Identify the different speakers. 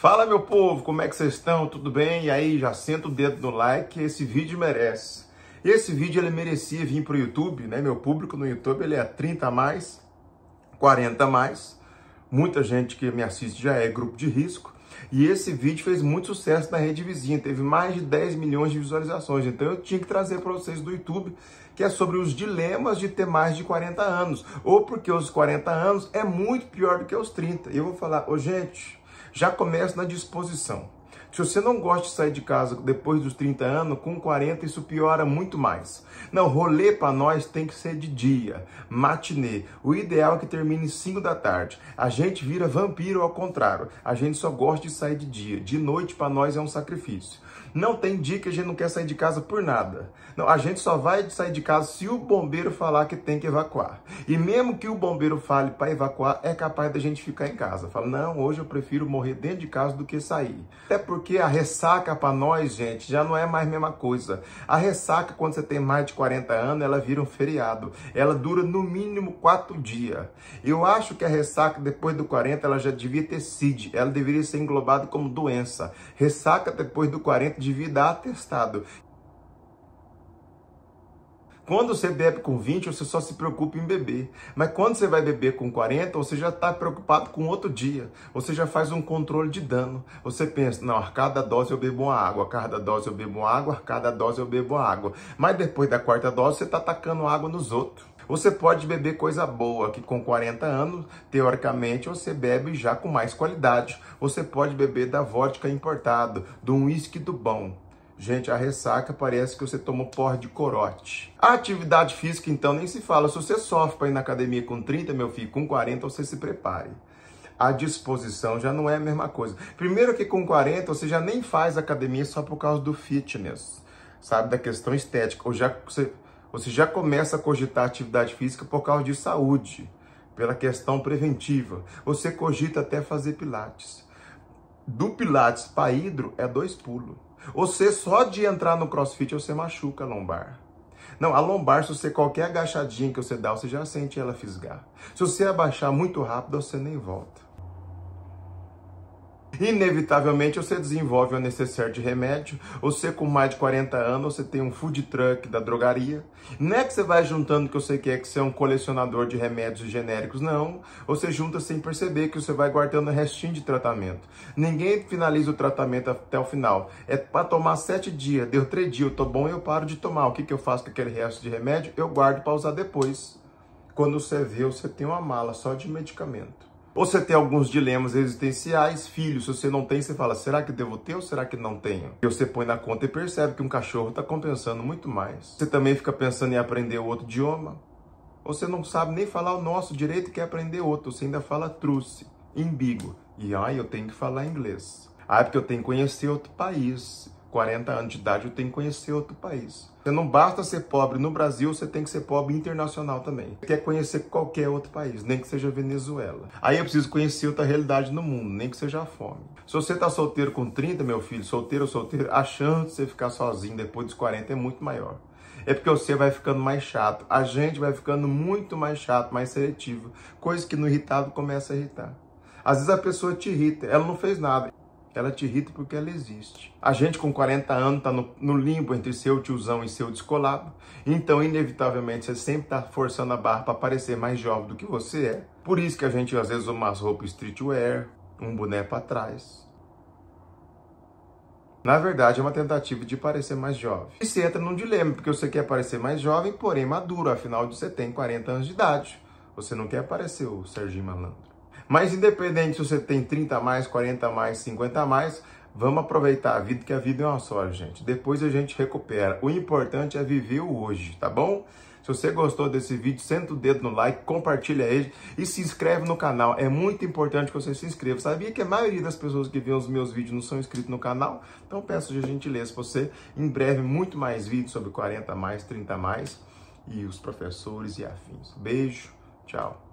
Speaker 1: Fala meu povo, como é que vocês estão? Tudo bem? E aí, já senta o dedo no like, esse vídeo merece. Esse vídeo ele merecia vir para o YouTube, né? Meu público no YouTube ele é 30 a mais, 40 a mais. Muita gente que me assiste já é grupo de risco. E esse vídeo fez muito sucesso na rede vizinha, teve mais de 10 milhões de visualizações. Então eu tinha que trazer para vocês do YouTube, que é sobre os dilemas de ter mais de 40 anos, ou porque os 40 anos é muito pior do que os 30. E eu vou falar, ô oh, gente, já começa na disposição. Se você não gosta de sair de casa depois dos 30 anos, com 40 isso piora muito mais. Não, rolê para nós tem que ser de dia, matinê. O ideal é que termine 5 da tarde. A gente vira vampiro ao contrário. A gente só gosta de sair de dia. De noite para nós é um sacrifício. Não tem dia que a gente não quer sair de casa por nada. Não, a gente só vai sair de casa se o bombeiro falar que tem que evacuar. E mesmo que o bombeiro fale para evacuar, é capaz da gente ficar em casa. Fala, não, hoje eu prefiro morrer dentro de casa do que sair. Até porque porque a ressaca para nós, gente, já não é mais a mesma coisa. A ressaca, quando você tem mais de 40 anos, ela vira um feriado. Ela dura no mínimo quatro dias. Eu acho que a ressaca, depois do 40, ela já devia ter SID. Ela deveria ser englobada como doença. Ressaca depois do 40 devia dar atestado. Quando você bebe com 20, você só se preocupa em beber. Mas quando você vai beber com 40, você já está preocupado com outro dia. Você já faz um controle de dano. Você pensa, não, a cada dose eu bebo uma água, a cada dose eu bebo uma água, a cada dose eu bebo uma água. Mas depois da quarta dose, você está atacando água nos outros. Você pode beber coisa boa, que com 40 anos, teoricamente, você bebe já com mais qualidade. Você pode beber da vodka importado, do uísque do bom. Gente, a ressaca parece que você tomou porra de corote. A atividade física, então, nem se fala. Se você sofre para ir na academia com 30, meu filho, com 40, você se prepare. A disposição já não é a mesma coisa. Primeiro que com 40, você já nem faz academia só por causa do fitness, sabe? Da questão estética. Ou já, você, você já começa a cogitar atividade física por causa de saúde, pela questão preventiva. Você cogita até fazer pilates. Do pilates para hidro é dois pulos. Você só de entrar no crossfit, você machuca a lombar. Não, a lombar, se você qualquer agachadinha que você dá, você já sente ela fisgar. Se você abaixar muito rápido, você nem volta. Inevitavelmente você desenvolve o necessário de remédio, você com mais de 40 anos, você tem um food truck da drogaria. Não é que você vai juntando que você quer é que você é um colecionador de remédios genéricos, não. Você junta sem perceber que você vai guardando o restinho de tratamento. Ninguém finaliza o tratamento até o final. É para tomar sete dias, deu três dias, eu tô bom, e eu paro de tomar. O que, que eu faço com aquele resto de remédio? Eu guardo para usar depois. Quando você vê, você tem uma mala só de medicamento. Você tem alguns dilemas existenciais, filho, se você não tem, você fala, será que devo ter ou será que não tenho? E você põe na conta e percebe que um cachorro está compensando muito mais. Você também fica pensando em aprender outro idioma. Você não sabe nem falar o nosso direito e quer é aprender outro. Você ainda fala truce, imbigo. E ai, eu tenho que falar inglês. Ah, é porque eu tenho que conhecer outro país. 40 anos de idade, eu tenho que conhecer outro país. Você não basta ser pobre no Brasil, você tem que ser pobre internacional também. Quer conhecer qualquer outro país, nem que seja Venezuela. Aí eu preciso conhecer outra realidade no mundo, nem que seja a fome. Se você tá solteiro com 30, meu filho, solteiro ou solteiro, a chance de você ficar sozinho depois dos 40 é muito maior. É porque você vai ficando mais chato. A gente vai ficando muito mais chato, mais seletivo. Coisa que no irritado começa a irritar. Às vezes a pessoa te irrita, ela não fez nada. Ela te irrita porque ela existe. A gente com 40 anos está no, no, limbo entre seu tiozão e seu descolado, então inevitavelmente você sempre está forçando a barra para parecer mais jovem do que você é. Por isso que a gente às vezes usa umas roupas streetwear, um boné para trás. Na verdade, é uma tentativa de parecer mais jovem. E você entra num dilema, porque você quer parecer mais jovem, porém maduro, afinal você tem 40 anos de idade. Você não quer parecer o Serginho Malandro. Mas independente se você tem 30 a mais, 40 a mais, 50 a mais, vamos aproveitar a vida, que a vida é uma só, gente. Depois a gente recupera. O importante é viver o hoje, tá bom? Se você gostou desse vídeo, senta o dedo no like, compartilha ele e se inscreve no canal. É muito importante que você se inscreva. Sabia que a maioria das pessoas que vêem os meus vídeos não são inscritos no canal? Então peço de gentileza você. Em breve, muito mais vídeos sobre 40 mais, 30 mais e os professores e afins. Beijo, tchau.